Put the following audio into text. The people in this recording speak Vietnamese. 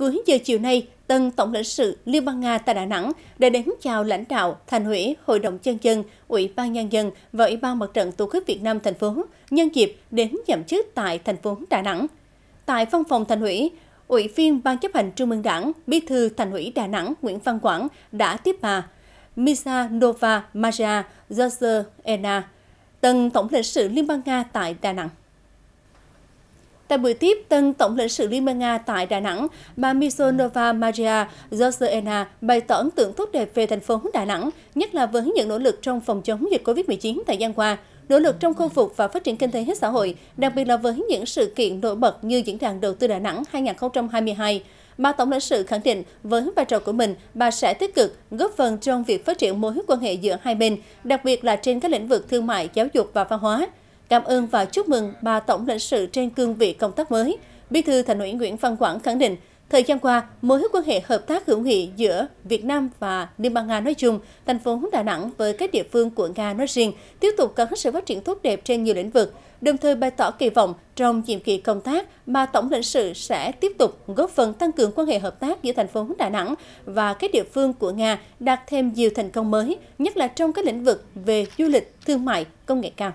cuối giờ chiều nay, tân Tổng lãnh sự Liên bang Nga tại Đà Nẵng đã đến chào lãnh đạo Thành ủy, Hội đồng nhân dân, Ủy ban Nhân dân và Ủy ban Mặt trận Tổ quốc Việt Nam thành phố nhân dịp đến nhậm chức tại thành phố Đà Nẵng. Tại văn phòng Thành ủy, Ủy viên Ban chấp hành Trung ương Đảng, Bí thư Thành ủy Đà Nẵng Nguyễn Văn Quảng đã tiếp bà Misa Nova Maja Zosena, tân Tổng lãnh sự Liên bang Nga tại Đà Nẵng. Tại buổi tiếp, tân Tổng lãnh sự Liên bang Nga tại Đà Nẵng, bà Misonova Maria Georgieva bày tỏ ấn tượng tốt đẹp về thành phố Đà Nẵng, nhất là với những nỗ lực trong phòng chống dịch COVID-19 thời gian qua, nỗ lực trong khôi phục và phát triển kinh tế xã hội, đặc biệt là với những sự kiện nổi bật như Diễn đàn Đầu tư Đà Nẵng 2022. Bà Tổng lãnh sự khẳng định với vai trò của mình, bà sẽ tích cực góp phần trong việc phát triển mối quan hệ giữa hai bên, đặc biệt là trên các lĩnh vực thương mại, giáo dục và văn hóa. Cảm ơn và chúc mừng bà Tổng lãnh sự trên cương vị công tác mới. Bí thư Thành ủy Nguyễn Văn Quảng khẳng định, thời gian qua, mối quan hệ hợp tác hữu nghị giữa Việt Nam và Liên bang Nga nói chung, thành phố Đà Nẵng với các địa phương của Nga nói riêng tiếp tục có sự phát triển tốt đẹp trên nhiều lĩnh vực, đồng thời bày tỏ kỳ vọng trong nhiệm kỳ công tác bà Tổng lãnh sự sẽ tiếp tục góp phần tăng cường quan hệ hợp tác giữa thành phố Đà Nẵng và các địa phương của Nga đạt thêm nhiều thành công mới, nhất là trong các lĩnh vực về du lịch, thương mại, công nghệ cao.